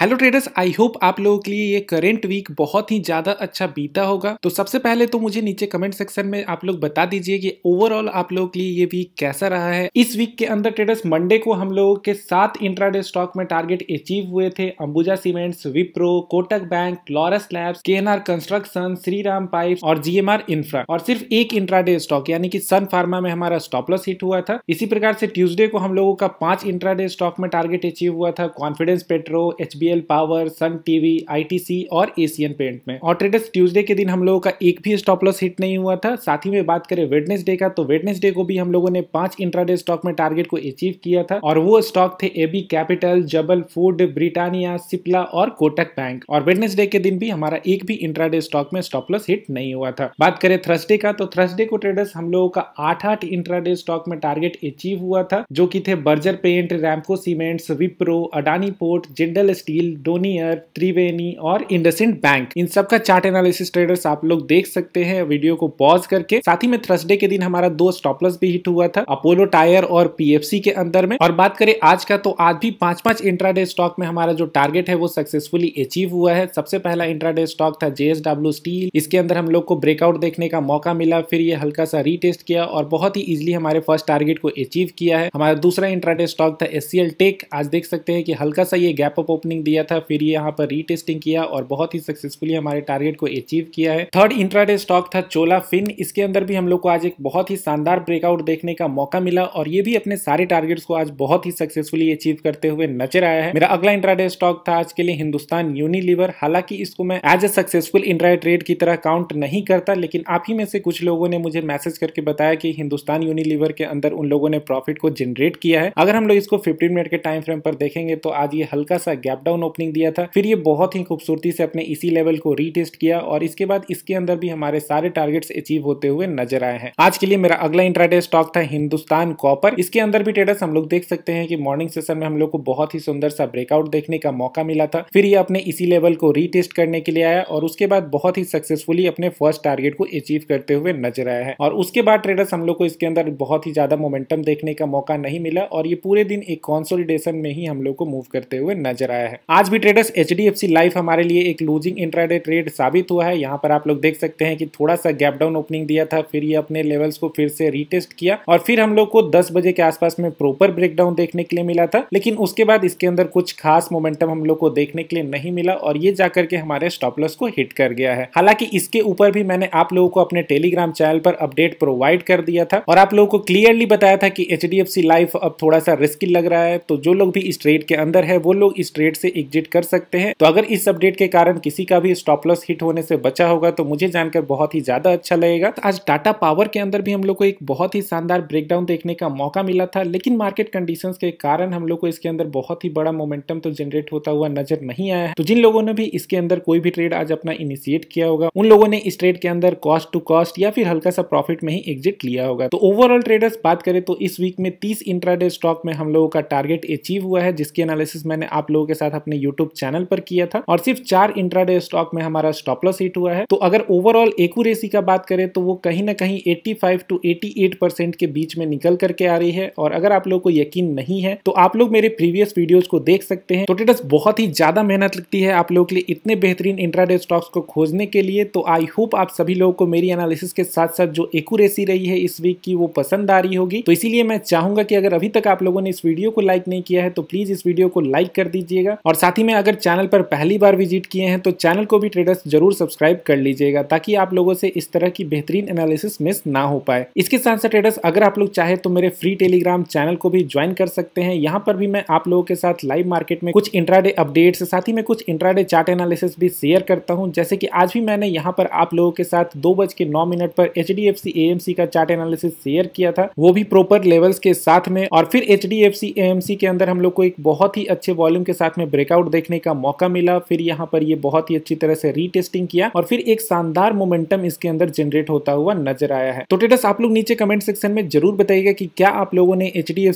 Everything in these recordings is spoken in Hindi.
हेलो ट्रेडर्स आई होप आप लोगों के लिए ये करेंट वीक बहुत ही ज़्यादा अच्छा बीता होगा तो सबसे पहले तो मुझे नीचे कमेंट सेक्शन में आप लोग बता दीजिए कि ओवरऑल आप लोगों के लिए ये वीक कैसा रहा है इस वीक के अंदर ट्रेडर्स मंडे को हम लोगों के सात इंट्राडे स्टॉक में टारगेट अचीव हुए थे Ambuja cements Wipro Kotak bank Laurus Labs के कंस्ट्रक्शन श्री राम पाइप और जीएमआर इंफ्रा और सिर्फ एक इंट्राडे स्टॉक यानी कि सन फार्मा में हमारा स्टॉपलस हिट हुआ था इसी प्रकार से ट्यूजडे को हम लोगों का पांच इंट्राडे स्टॉक में टारगेट अचीव हुआ था confidence petro H BPL power Sun TV ITC और एशियन पेंट में और ट्रेडर्स ट्यूजडे के दिन हम लोगों का एक भी स्टॉप लॉस हिट नहीं हुआ था साथ ही में बात करें वेडनेसडे का तो वेडनेसडे को भी हम लोगों ने पांच इंट्राडे स्टॉक में टारगेट को अचीव किया था और वो स्टॉक थे एबी कैपिटल जबल फूड ब्रिटानिया सिप्ला और कोटक बैंक और वेडनेसडे के दिन भी हमारा एक भी इंट्राडे स्टॉक में स्टॉप लॉस हिट नहीं हुआ था बात करें थर्सडे का तो थर्सडे को ट्रेडर्स हम लोगों का आठ आठ इंट्राडे स्टॉक में टारगेट अचीव हुआ था जो की थे Berger paint Ramco cements Wipro Adani port Jindal steel steel Donear Triveni और इंडसेंट बैंक इन सब का चार्ट एनालिसिस ट्रेडर्स आप लोग देख सकते हैं वीडियो को पॉज करके साथ ही में थर्सडे के दिन हमारा दो स्टॉपलस भी हिट हुआ था अपोलो टायर और पीएफसी के अंदर में और बात करें आज का तो आज भी पांच पांच इंट्राडे स्टॉक में हमारा जो टारगेट है वो सक्सेसफुली अचीव हुआ है सबसे पहला इंट्राडे स्टॉक था जेएसडब्ल्यू स्टील इसके अंदर हम लोग को ब्रेकआउट देखने का मौका मिला फिर ये हल्का सा रीटेस्ट किया और बहुत ही इजिली हमारे फर्स्ट टारगेट को अचीव किया है हमारा दूसरा इंट्राडे स्टॉक था एस टेक आज देख सकते हैं कि हल्का सा ये गैप अप ओपनिंग दिया था फिर ये यहाँ पर रीटेस्टिंग किया और बहुत ही सक्सेसफुली हमारे टारगेट को अचीव किया है थर्ड इंट्राडे स्टॉक था चोला फिन इसके अंदर भी हम लोग को आज एक बहुत ही शानदार ब्रेकआउट देखने का मौका मिला और ये भी अपने सारे टारगेट को आज बहुत ही सक्सेसफुली अचीव करते हुए नजर आया है मेरा अगला इंट्राडे स्टॉक था आज के लिए हिंदुस्तान यूनिलिवर हालांकि इसको मैं as a successful intraday trade की तरह काउंट नहीं करता लेकिन आप ही में से कुछ लोगों ने मुझे मैसेज करके बताया कि हिंदुस्तान यूनिलीवर के अंदर उन लोगों ने प्रॉफिट को जनरेट किया है अगर हम लोग इसको 15 मिनट के टाइम फ्रेम पर देखेंगे तो आज ये हल्का सा गैप डाउन डाउन ओपनिंग दिया था फिर ये बहुत ही खूबसूरती से अपने इसी लेवल को रीटेस्ट किया और इसके बाद इसके अंदर भी हमारे सारे टारगेट्स अचीव होते हुए नजर आए हैं आज के लिए मेरा अगला इंट्राडे स्टॉक था हिंदुस्तान कॉपर इसके अंदर भी ट्रेडर्स हम लोग देख सकते हैं कि मॉर्निंग सेशन में हम लोग को बहुत ही सुंदर सा ब्रेकआउट देखने का मौका मिला था फिर ये अपने इसी लेवल को रीटेस्ट करने के लिए आया और उसके बाद बहुत ही सक्सेसफुली अपने फर्स्ट टारगेट को अचीव करते हुए नजर आया है और उसके बाद ट्रेडर्स हम लोग को इसके अंदर बहुत ही ज्यादा मोमेंटम देखने का मौका नहीं मिला और ये पूरे दिन एक कॉन्सोलिडेशन में ही हम लोग को मूव करते हुए नजर आया है आज भी ट्रेडर्स एच डी लाइफ हमारे लिए एक लूजिंग इंट्राडे ट्रेड साबित हुआ है यहाँ पर आप लोग देख सकते हैं कि थोड़ा सा गैप डाउन ओपनिंग दिया था फिर ये अपने लेवल्स को फिर से रीटेस्ट किया और फिर हम लोग को दस बजे के आसपास में प्रॉपर ब्रेकडाउन देखने के लिए मिला था लेकिन उसके बाद इसके अंदर कुछ खास मोमेंटम हम लोग को देखने के लिए नहीं मिला और ये जाकर के हमारे स्टॉपलस को हिट कर गया है हालांकि इसके ऊपर भी मैंने आप लोगों को अपने टेलीग्राम चैनल पर अपडेट प्रोवाइड कर दिया था और आप लोगों को क्लियरली बताया था कि एच लाइफ अब थोड़ा सा रिस्की लग रहा है तो जो लोग भी इस ट्रेड के अंदर है वो लोग इस ट्रेड से से एग्जिट कर सकते हैं तो अगर इस अपडेट के कारण किसी का भी स्टॉप लॉस हिट होने से बचा होगा तो मुझे जानकर बहुत ही ज्यादा अच्छा लगेगा तो आज टाटा पावर के अंदर भी हम लोग को एक बहुत ही शानदार ब्रेकडाउन देखने का मौका मिला था लेकिन मार्केट कंडीशन के कारण हम लोग को इसके अंदर बहुत ही बड़ा मोमेंटम तो जनरेट होता हुआ नजर नहीं आया तो जिन लोगों ने भी इसके अंदर कोई भी ट्रेड आज अपना इनिशिएट किया होगा उन लोगों ने इस ट्रेड के अंदर कॉस्ट टू कॉस्ट या फिर हल्का सा प्रॉफिट में ही एग्जिट लिया होगा तो ओवरऑल ट्रेडर्स बात करें तो इस वीक में तीस इंट्राडे स्टॉक में हम लोगों का टारगेट अचीव हुआ है जिसकी एनालिसिस मैंने आप लोगों के साथ अपने यूट्यूब चैनल पर किया था और सिर्फ चार इंट्राडे स्टॉक में हमारा स्टॉप लॉस हिट हुआ है तो अगर ओवरऑल एक्यूरेसी का बात करें तो वो कहीं ना कहीं 85 टू 88 परसेंट के बीच में निकल करके आ रही है और अगर आप लोग को यकीन नहीं है तो आप लोग मेरे प्रीवियस वीडियोज को देख सकते हैं टोटेटस तो बहुत ही ज्यादा मेहनत लगती है आप लोगों के लिए इतने बेहतरीन इंट्राडे स्टॉक्स को खोजने के लिए तो आई होप आप सभी लोगों को मेरी एनालिसिस के साथ साथ जो एक्यूरेसी रही है इस वीक की वो पसंद आ रही होगी तो इसीलिए मैं चाहूंगा कि अगर अभी तक आप लोगों ने इस वीडियो को लाइक नहीं किया है तो प्लीज इस वीडियो को लाइक कर दीजिएगा और साथ ही में अगर चैनल पर पहली बार विजिट किए हैं तो चैनल को भी ट्रेडर्स जरूर सब्सक्राइब कर लीजिएगा ताकि आप लोगों से इस तरह की बेहतरीन एनालिसिस मिस ना हो पाए इसके साथ साथ ट्रेडर्स अगर आप लोग चाहे तो मेरे फ्री टेलीग्राम चैनल को भी ज्वाइन कर सकते हैं यहाँ पर भी मैं आप लोगों के साथ लाइव मार्केट में कुछ इंट्राडे अपडेट्स साथ ही में कुछ इंट्राडे चार्ट एनालिसिस भी शेयर करता हूँ जैसे कि आज भी मैंने यहाँ पर आप लोगों के साथ दो बज के नौ मिनट पर H D F C A M C का चार्ट एनालिसिस शेयर किया था वो भी प्रॉपर लेवल्स के साथ में और फिर H D F C A M C के अंदर हम लोग को एक बहुत ही अच्छे वॉल्यूम के साथ में ब्रेकआउट देखने का मौका मिला फिर यहाँ पर ये बहुत ही अच्छी तरह से रीटेस्टिंग किया और फिर एक शानदार मोमेंटम इसके अंदर जनरेट होता हुआ नजर आया है तो टेटस आप लोग नीचे कमेंट सेक्शन में जरूर बताइएगा कि क्या आप लोगों ने एच डी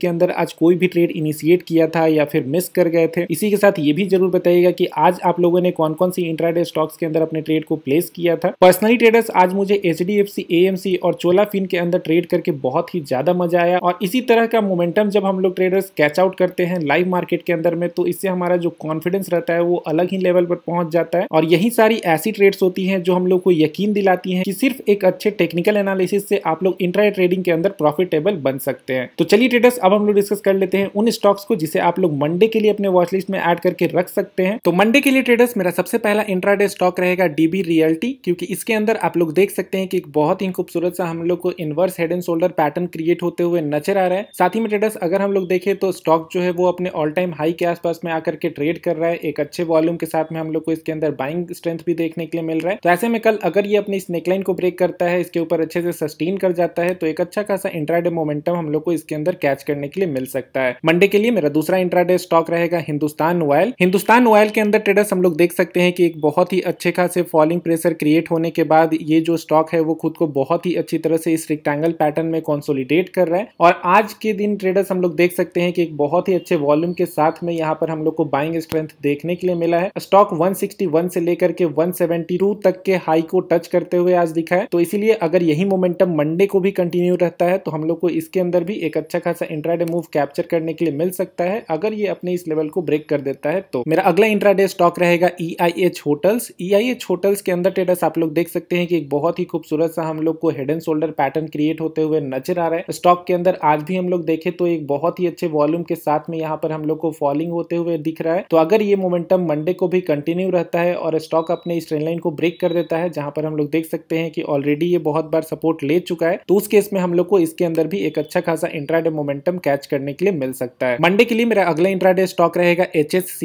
के अंदर आज कोई भी ट्रेड इनिशिएट किया था या फिर मिस कर गए थे इसी के साथ ये भी जरूर बताइएगा कि आज आप लोगों ने कौन कौन सी इंट्राडे स्टॉक्स के अंदर अपने ट्रेड को प्लेस किया था पर्सनली ट्रेडर्स आज मुझे एच डी और चोला फिन के अंदर ट्रेड करके बहुत ही ज्यादा मजा आया और इसी तरह का मोमेंटम जब हम लोग ट्रेडर्स कैच आउट करते हैं लाइव मार्केट के अंदर में तो इससे हमारा जो कॉन्फिडेंस रहता है वो अलग ही लेवल पर पहुंच जाता है और यही सारी ऐसी ट्रेड्स होती हैं जो हम लोग को यकीन दिलाती हैं कि सिर्फ एक अच्छे टेक्निकल एनालिसिस से आप लोग इंट्राइड ट्रेडिंग के अंदर प्रॉफिटेबल बन सकते हैं तो चलिए ट्रेडर्स अब हम लोग डिस्कस कर लेते हैं उन स्टॉक्स को जिसे आप लोग मंडे के लिए अपने वॉचलिस्ट में एड करके रख सकते हैं तो मंडे के लिए ट्रेडर्स मेरा सबसे पहला इंट्राडे स्टॉक रहेगा डीबी रियल्टी क्योंकि इसके अंदर आप लोग देख सकते हैं कि एक बहुत ही खूबसूरत सा हम लोग को inverse head and shoulder pattern create होते हुए नजर आ रहा है साथ ही में ट्रेडर्स अगर हम लोग देखें तो स्टॉक जो है वो अपने ऑल टाइम हाई के आसपास फंडस में आकर के ट्रेड कर रहा है एक अच्छे वॉल्यूम के साथ में हम लोग को इसके अंदर बाइंग स्ट्रेंथ भी देखने के लिए मिल रहा है तो ऐसे में कल अगर ये अपनी इस नेकलाइन को ब्रेक करता है इसके ऊपर अच्छे से सस्टेन कर जाता है तो एक अच्छा खासा इंट्राडे मोमेंटम हम लोग को इसके अंदर कैच करने के लिए मिल सकता है मंडे के लिए मेरा दूसरा इंट्राडे स्टॉक रहेगा हिंदुस्तान ऑयल हिंदुस्तान ऑयल के अंदर ट्रेडर्स हम लोग देख सकते हैं कि एक बहुत ही अच्छे खासे फॉलिंग प्रेशर क्रिएट होने के बाद ये जो स्टॉक है वो खुद को बहुत ही अच्छी तरह से इस रेक्टेंगल पैटर्न में कॉन्सोलिडेट कर रहा है और आज के दिन ट्रेडर्स हम लोग देख सकते हैं कि एक बहुत ही अच्छे वॉल्यूम के साथ में यहाँ पर पर हम लोग को बाइंग स्ट्रेंथ देखने के लिए मिला है स्टॉक 161 से लेकर के 172 तक के हाई को टच करते हुए आज दिखा है तो इसीलिए अगर यही मोमेंटम मंडे को भी कंटिन्यू रहता है तो हम लोग को इसके अंदर भी एक अच्छा खासा इंट्राडे मूव कैप्चर करने के लिए मिल सकता है अगर ये अपने इस लेवल को ब्रेक कर देता है तो मेरा अगला इंट्राडे स्टॉक रहेगा E I H hotels E I H hotels के अंदर ट्रेडर्स आप लोग देख सकते हैं कि एक बहुत ही खूबसूरत सा हम लोग को head and shoulder pattern create होते हुए नजर आ रहा है स्टॉक के अंदर आज भी हम लोग देखे तो एक बहुत ही अच्छे वॉल्यूम के साथ में यहाँ पर हम लोग को फॉलिंग होते हुए दिख रहा है तो अगर ये मोमेंटम मंडे को भी कंटिन्यू रहता है और स्टॉक अपने इस ट्रेन लाइन को ब्रेक कर देता है जहां पर हम लोग देख सकते हैं कि ऑलरेडी ये बहुत बार सपोर्ट ले चुका है तो उस केस में हम लोग को इसके अंदर भी एक अच्छा खासा इंट्राडे मोमेंटम कैच करने के लिए मिल सकता है मंडे के लिए मेरा अगला इंट्राडे स्टॉक रहेगा एच एस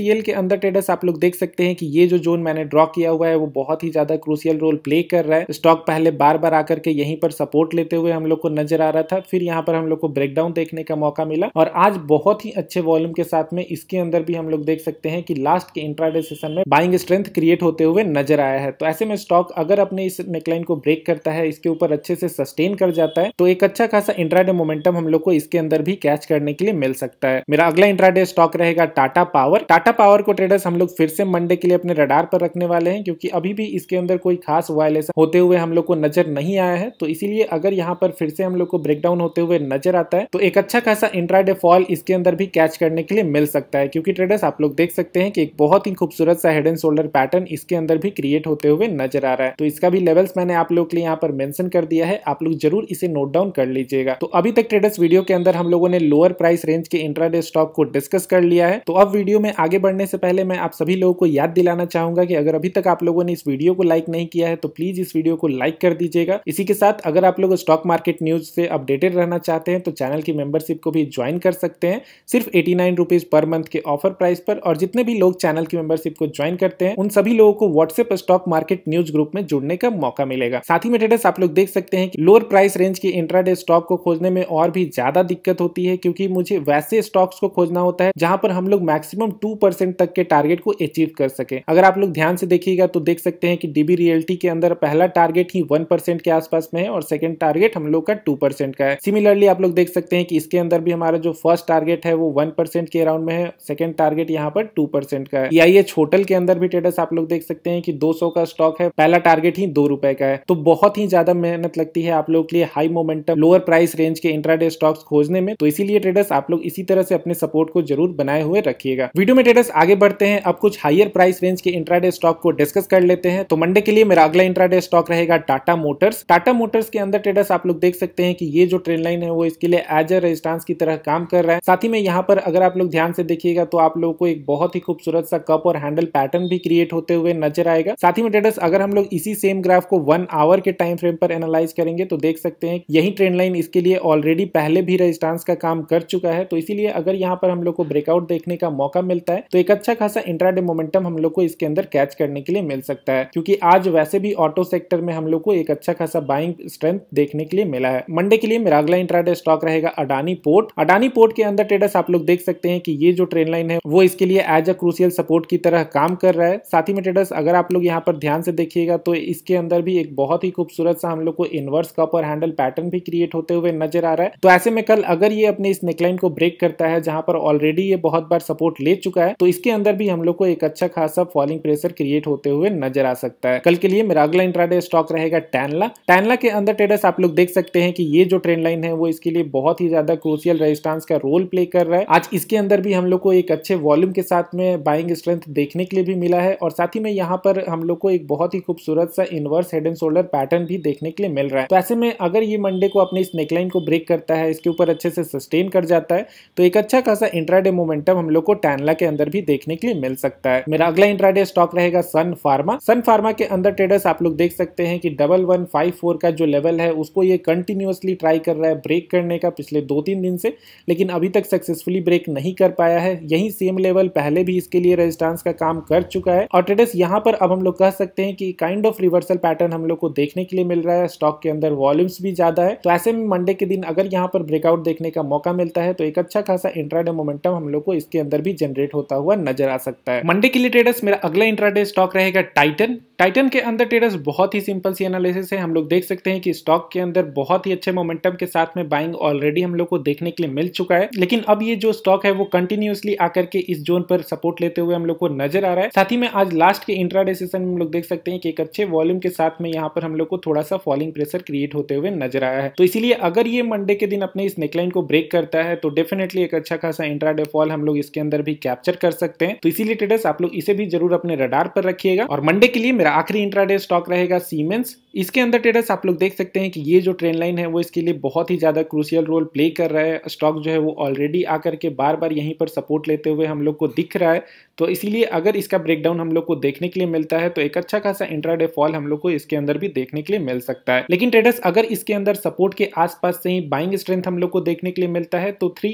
के अंदर ट्रेडर्स आप लोग देख सकते हैं कि ये जो जोन मैंने ड्रॉ किया हुआ है वो बहुत ही ज्यादा क्रूसियल रोल प्ले कर रहा है स्टॉक पहले बार बार आकर के यहीं पर सपोर्ट लेते हुए हम लोग को नजर आ रहा था फिर यहाँ पर हम लोग को ब्रेकडाउन देखने का मौका मिला और आज बहुत ही अच्छे वॉल्यूम के साथ साथ में इसके अंदर भी हम लोग देख सकते हैं कि लास्ट के इंट्राडे सेशन में बाइंग स्ट्रेंथ क्रिएट होते हुए नजर आया है तो ऐसे में स्टॉक अगर अपने इस नेकलाइन को ब्रेक करता है इसके ऊपर अच्छे से सस्टेन कर जाता है तो एक अच्छा खासा इंट्राडे मोमेंटम हम लोग को इसके अंदर भी कैच करने के लिए मिल सकता है मेरा अगला इंट्राडे स्टॉक रहेगा टाटा पावर टाटा पावर को ट्रेडर्स हम लोग फिर से मंडे के लिए अपने रडार पर रखने वाले हैं क्योंकि अभी भी इसके अंदर कोई खास वायलेशन होते हुए हम लोग को नजर नहीं आया है तो इसीलिए अगर यहाँ पर फिर से हम लोग को ब्रेकडाउन होते हुए नजर आता है तो एक अच्छा खासा इंट्राडे फॉल इसके अंदर भी कैच करने के लिए मिल सकता है क्योंकि ट्रेडर्स आप लोग देख सकते हैं कि एक बहुत ही खूबसूरत सा हेड एंड शोल्डर पैटर्न इसके अंदर भी क्रिएट होते हुए नजर आ रहा है तो इसका भी लेवल्स मैंने आप लोग के लिए यहाँ पर मेंशन कर दिया है आप लोग जरूर इसे नोट डाउन कर लीजिएगा तो अभी तक ट्रेडर्स वीडियो के अंदर हम लोगों ने लोअर प्राइस रेंज के इंट्राडे स्टॉक को डिस्कस कर लिया है तो अब वीडियो में आगे बढ़ने से पहले मैं आप सभी लोगों को याद दिलाना चाहूंगा कि अगर अभी तक आप लोगों ने इस वीडियो को लाइक नहीं किया है तो प्लीज इस वीडियो को लाइक कर दीजिएगा इसी के साथ अगर आप लोग स्टॉक मार्केट न्यूज से अपडेटेड रहना चाहते हैं तो चैनल की मेंबरशिप को भी ज्वाइन कर सकते हैं सिर्फ एटी नाइन रुपीज़ पर मंथ के ऑफर प्राइस पर और जितने भी लोग चैनल की मेंबरशिप को ज्वाइन करते हैं उन सभी लोगों को WhatsApp stock market news group में जुड़ने का मौका मिलेगा साथ ही में ट्रेडर्स आप लोग देख सकते हैं कि लोअर प्राइस रेंज के इंट्राडे स्टॉक को खोजने में और भी ज्यादा दिक्कत होती है क्योंकि मुझे वैसे स्टॉक्स को खोजना होता है जहां पर हम लोग मैक्सिमम टू तक के टारगेट को अचीव कर सके अगर आप लोग ध्यान से देखिएगा तो देख सकते हैं कि डीबी रियल्टी के अंदर पहला टारगेट ही वन के आसपास में है और सेकेंड टारगेट हम लोग का टू का है सिमिलरली आप लोग देख सकते हैं कि इसके अंदर भी हमारा जो फर्स्ट टारगेट है वो वन के के राउंड में है सेकंड टारगेट यहाँ पर टू परसेंट का है आई एच होटल के अंदर भी ट्रेडर्स आप लोग देख सकते हैं कि 200 का स्टॉक है पहला टारगेट ही दो रुपए का है तो बहुत ही ज्यादा मेहनत लगती है आप लोग के लिए high momentum lower price range के इंट्राडे स्टॉक्स खोजने में तो इसीलिए ट्रेडर्स आप लोग इसी तरह से अपने सपोर्ट को जरूर बनाए हुए रखिएगा वीडियो में ट्रेडर्स आगे बढ़ते हैं अब कुछ हायर प्राइस रेंज के इंट्राडे स्टॉक को डिस्कस कर लेते हैं तो मंडे के लिए मेरा अगला इंट्राडे स्टॉक रहेगा टाटा मोटर्स टाटा मोटर्स के अंदर ट्रेडर्स आप लोग देख सकते हैं कि ये जो ट्रेन लाइन है वो इसके लिए एज ए रेजिस्टांस की तरह काम कर रहा है साथ ही में यहाँ पर अगर आप लोग ध्यान से देखिएगा तो आप लोगों को एक बहुत ही खूबसूरत सा कप और हैंडल पैटर्न भी क्रिएट होते हुए नजर आएगा साथ ही में ट्रेडर्स अगर हम लोग इसी सेम ग्राफ को वन आवर के टाइम फ्रेम पर एनालाइज करेंगे तो देख सकते हैं यही ट्रेंड लाइन इसके लिए ऑलरेडी पहले भी रजिस्टांस का काम कर चुका है तो इसीलिए अगर यहाँ पर हम लोग को ब्रेकआउट देखने का मौका मिलता है तो एक अच्छा खासा इंट्राडे मोमेंटम हम लोग को इसके अंदर कैच करने के लिए मिल सकता है क्योंकि आज वैसे भी ऑटो सेक्टर में हम लोग को एक अच्छा खासा बाइंग स्ट्रेंथ देखने के लिए मिला है मंडे के लिए मेरा अगला इंट्राडे स्टॉक रहेगा अडानी पोर्ट अडानी पोर्ट के अंदर ट्रेडर्स आप लोग देख सकते हैं कि ये जो ट्रेन लाइन है वो इसके लिए एज अ क्रूसियल सपोर्ट की तरह काम कर रहा है साथ ही में ट्रेडर्स अगर आप लोग यहाँ पर ध्यान से देखिएगा तो इसके अंदर भी एक बहुत ही खूबसूरत सा हम लोग को इनवर्स कप और हैंडल पैटर्न भी क्रिएट होते हुए नजर आ रहा है तो ऐसे में कल अगर ये अपने इस नेकलाइन को ब्रेक करता है जहां पर ऑलरेडी ये बहुत बार सपोर्ट ले चुका है तो इसके अंदर भी हम लोग को एक अच्छा खासा फॉलिंग प्रेशर क्रिएट होते हुए नजर आ सकता है कल के लिए मेरा अगला इंट्राडे स्टॉक रहेगा टैनला टैनला के अंदर ट्रेडर्स आप लोग देख सकते हैं कि ये जो ट्रेन लाइन है वो इसके लिए बहुत ही ज्यादा क्रूसियल रेजिस्टेंस का रोल प्ले कर रहा है आज इसके अंदर अंदर भी हम लोग को एक अच्छे वॉल्यूम के साथ में बाइंग स्ट्रेंथ देखने के लिए भी मिला है और साथ ही में यहाँ पर हम लोग को एक बहुत ही खूबसूरत सा inverse head and shoulder pattern भी देखने के लिए मिल रहा है तो ऐसे में अगर ये मंडे को अपने इस नेकलाइन को ब्रेक करता है इसके ऊपर अच्छे से सस्टेन कर जाता है तो एक अच्छा खासा इंट्राडे मोमेंटम हम लोग को टैनला के अंदर भी देखने के लिए मिल सकता है मेरा अगला इंट्राडे स्टॉक रहेगा सन फार्मा सन फार्मा के अंदर ट्रेडर्स आप लोग देख सकते हैं कि डबल वन फाइव फोर का जो लेवल है उसको ये कंटिन्यूसली ट्राई कर रहा है ब्रेक करने का पिछले दो तीन दिन से लेकिन अभी तक सक्सेसफुली ब्रेक नहीं कर कर पाया है यही सेम लेवल पहले भी इसके लिए रेजिस्टेंस का काम कर चुका है और ट्रेडर्स यहाँ पर अब हम लोग कह सकते हैं कि काइंड ऑफ रिवर्सल पैटर्न हम लोग को देखने के लिए मिल रहा है स्टॉक के अंदर वॉल्यूम्स भी ज्यादा है तो ऐसे में मंडे के दिन अगर यहाँ पर ब्रेकआउट देखने का मौका मिलता है तो एक अच्छा खासा इंट्राडे मोमेंटम हम लोग को इसके अंदर भी जनरेट होता हुआ नजर आ सकता है मंडे के लिए ट्रेडर्स मेरा अगला इंट्राडे स्टॉक रहेगा टाइटन टाइटन के अंदर ट्रेडर्स बहुत ही सिंपल सी एनालिसिस है हम लोग देख सकते हैं कि स्टॉक के अंदर बहुत ही अच्छे मोमेंटम के साथ में बाइंग ऑलरेडी हम लोग को देखने के लिए मिल चुका है लेकिन अब ये जो स्टॉक है वो वो कंटिन्यूसली आकर के इस जोन पर सपोर्ट लेते हुए हम लोग को नजर आ रहा है साथ ही में आज लास्ट के इंट्राडे सेशन में हम लोग देख सकते हैं कि एक अच्छे वॉल्यूम के साथ में यहाँ पर हम लोग को थोड़ा सा फॉलिंग प्रेशर क्रिएट होते हुए नजर आया है तो इसलिए अगर ये मंडे के दिन अपने इस नेकलाइन को ब्रेक करता है तो डेफिनेटली एक अच्छा खासा इंट्राडे फॉल हम लोग इसके अंदर भी कैप्चर कर सकते हैं तो इसीलिए ट्रेडर्स आप लोग इसे भी जरूर अपने रडार पर रखिएगा और मंडे के लिए मेरा आखिरी इंट्राडे स्टॉक रहेगा सीमेंस इसके अंदर ट्रेडर्स आप लोग देख सकते हैं कि ये जो ट्रेंड लाइन है वो इसके लिए बहुत ही ज़्यादा क्रूशियल रोल प्ले कर रहा है स्टॉक जो है वो ऑलरेडी आकर के बार बार यहीं पर सपोर्ट लेते हुए हम लोग को दिख रहा है तो इसीलिए अगर इसका ब्रेकडाउन हम लोग को देखने के लिए मिलता है तो एक अच्छा खासा इंट्राडे फॉल हम लोग को इसके अंदर भी देखने के लिए मिल सकता है लेकिन ट्रेडर्स अगर इसके अंदर सपोर्ट के आसपास से ही बाइंग स्ट्रेंथ हम लोग को देखने के लिए मिलता है तो थ्री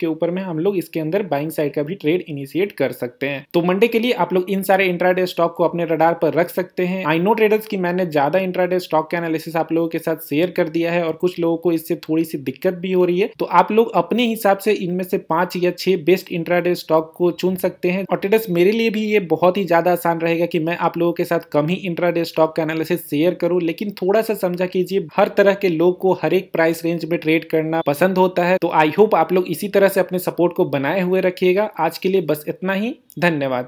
के ऊपर में हम लोग इसके अंदर बाइंग साइड का भी ट्रेड इनिशिएट कर सकते हैं तो मंडे के लिए आप लोग इन सारे इंट्राडे स्टॉक को अपने रडार पर रख सकते हैं आई नो ट्रेडर्स की मैंने ज्यादा ज़्यादा इंट्राडे स्टॉक के एनालिसिस आप लोगों के साथ शेयर कर दिया है और कुछ लोगों को इससे थोड़ी सी दिक्कत भी हो रही है तो आप लोग अपने हिसाब से इनमें से पांच या छह बेस्ट इंट्राडे स्टॉक को चुन सकते हैं और टेडस मेरे लिए भी ये बहुत ही ज़्यादा आसान रहेगा कि मैं आप लोगों के साथ कम ही इंट्राडे स्टॉक का एनालिसिस शेयर करूं लेकिन थोड़ा सा समझा कीजिए हर तरह के लोग को हर एक प्राइस रेंज में ट्रेड करना पसंद होता है तो आई होप आप लोग इसी तरह से अपने सपोर्ट को बनाए हुए रखिएगा आज के लिए बस इतना ही धन्यवाद